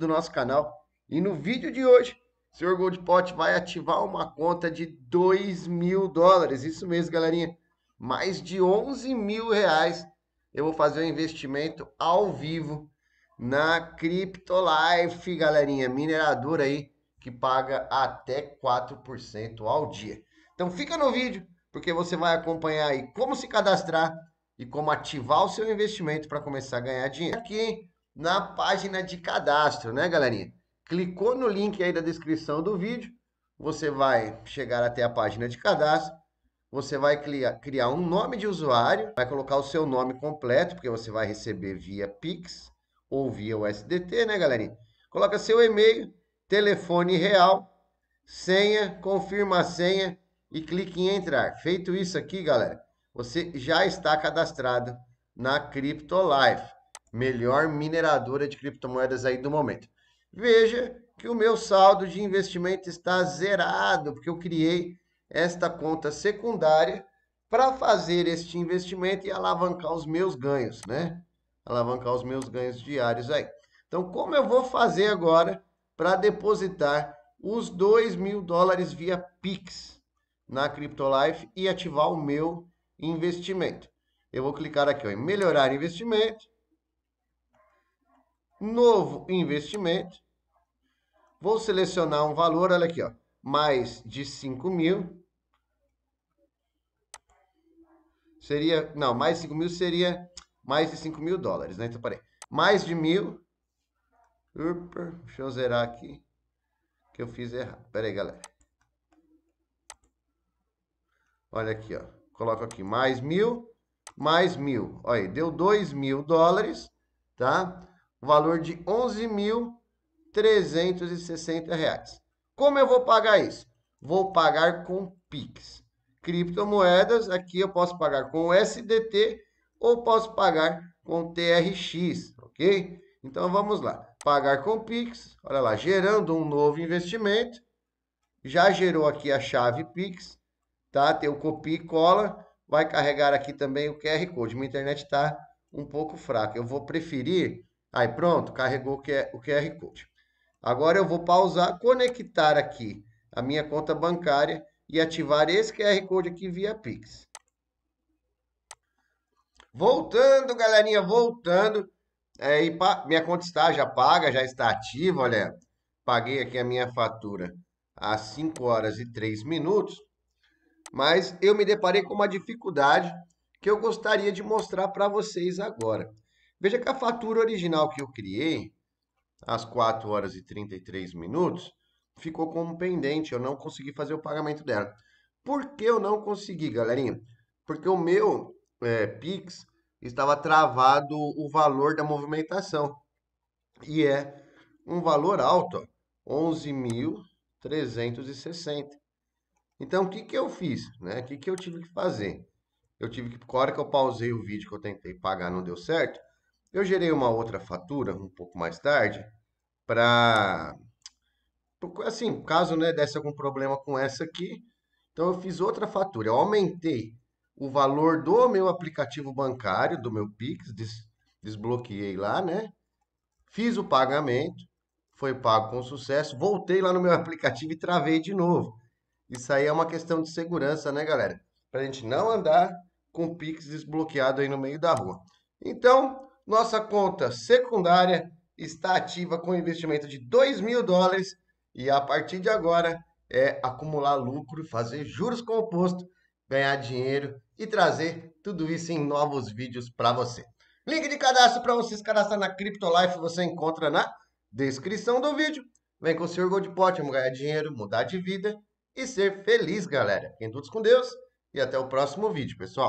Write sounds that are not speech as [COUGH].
do nosso canal. E no vídeo de hoje, o Sr. Goldpot vai ativar uma conta de 2 mil dólares. Isso mesmo, galerinha. Mais de 11 mil reais. Eu vou fazer um investimento ao vivo na CryptoLife, galerinha. Mineradora aí que paga até 4% ao dia. Então fica no vídeo, porque você vai acompanhar aí como se cadastrar e como ativar o seu investimento para começar a ganhar dinheiro. Aqui, hein? na página de cadastro, né, galerinha? Clicou no link aí da descrição do vídeo, você vai chegar até a página de cadastro, você vai criar um nome de usuário, vai colocar o seu nome completo, porque você vai receber via Pix ou via USDT, né, galerinha? Coloca seu e-mail, telefone real, senha, confirma a senha e clique em entrar. Feito isso aqui, galera, você já está cadastrado na CryptoLife melhor mineradora de criptomoedas aí do momento. Veja que o meu saldo de investimento está zerado, porque eu criei esta conta secundária para fazer este investimento e alavancar os meus ganhos, né? Alavancar os meus ganhos diários aí. Então, como eu vou fazer agora para depositar os 2 mil dólares via Pix na CryptoLife e ativar o meu investimento? Eu vou clicar aqui ó, em melhorar investimento Novo investimento. Vou selecionar um valor, olha aqui, ó, mais de 5 mil. Seria, não, mais 5 mil seria mais de 5 mil dólares, né? Então, parei. Mais de mil. Upa, deixa eu zerar aqui, que eu fiz errado. peraí galera. Olha aqui, ó. Coloco aqui mais mil, mais mil. Olha aí, deu 2 mil dólares, tá? valor de R$ 11.360. Como eu vou pagar isso? Vou pagar com Pix. Criptomoedas, aqui eu posso pagar com SDT ou posso pagar com TRX, ok? Então vamos lá. Pagar com Pix, olha lá, gerando um novo investimento. Já gerou aqui a chave Pix, tá? Tem o copia e cola. Vai carregar aqui também o QR Code. Minha internet está um pouco fraca. Eu vou preferir Aí pronto, carregou o QR Code. Agora eu vou pausar, conectar aqui a minha conta bancária e ativar esse QR Code aqui via Pix. Voltando, galerinha, voltando. É, e minha conta está já paga, já está ativa, olha. Paguei aqui a minha fatura às 5 horas e 3 minutos. Mas eu me deparei com uma dificuldade que eu gostaria de mostrar para vocês agora. Veja que a fatura original que eu criei, às 4 horas e 33 minutos, ficou como pendente, eu não consegui fazer o pagamento dela. Por que eu não consegui, galerinha? Porque o meu é, Pix estava travado o valor da movimentação. E é um valor alto, 11.360. Então, o que, que eu fiz? Né? O que, que eu tive que fazer? Eu tive que, a hora que eu pausei o vídeo que eu tentei pagar, não deu certo eu gerei uma outra fatura um pouco mais tarde para assim, caso né, desse algum problema com essa aqui, então eu fiz outra fatura, eu aumentei o valor do meu aplicativo bancário, do meu Pix, des desbloqueei lá, né? Fiz o pagamento, foi pago com sucesso, voltei lá no meu [LAUGHS] aplicativo e travei de novo. Isso aí é uma questão de segurança, né, galera? Para a gente não andar com o Pix desbloqueado aí no meio da rua. Então, nossa conta secundária está ativa com investimento de 2 mil dólares e a partir de agora é acumular lucro, fazer juros compostos, ganhar dinheiro e trazer tudo isso em novos vídeos para você. Link de cadastro para você se cadastrar na CryptoLife você encontra na descrição do vídeo. Vem com o seu Gold vamos ganhar dinheiro, mudar de vida e ser feliz, galera. Quem todos com Deus e até o próximo vídeo, pessoal.